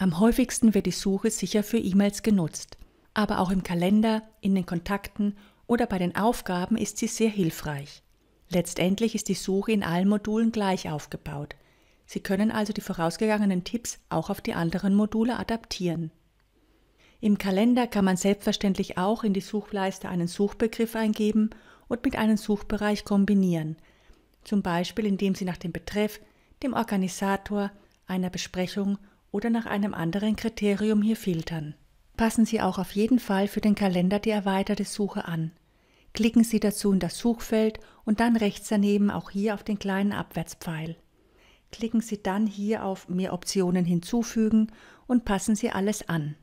Am häufigsten wird die Suche sicher für E-Mails genutzt, aber auch im Kalender, in den Kontakten oder bei den Aufgaben ist sie sehr hilfreich. Letztendlich ist die Suche in allen Modulen gleich aufgebaut. Sie können also die vorausgegangenen Tipps auch auf die anderen Module adaptieren. Im Kalender kann man selbstverständlich auch in die Suchleiste einen Suchbegriff eingeben und mit einem Suchbereich kombinieren, zum Beispiel indem Sie nach dem Betreff, dem Organisator, einer Besprechung oder nach einem anderen Kriterium hier filtern. Passen Sie auch auf jeden Fall für den Kalender die erweiterte Suche an. Klicken Sie dazu in das Suchfeld und dann rechts daneben auch hier auf den kleinen Abwärtspfeil. Klicken Sie dann hier auf Mehr Optionen hinzufügen und passen Sie alles an.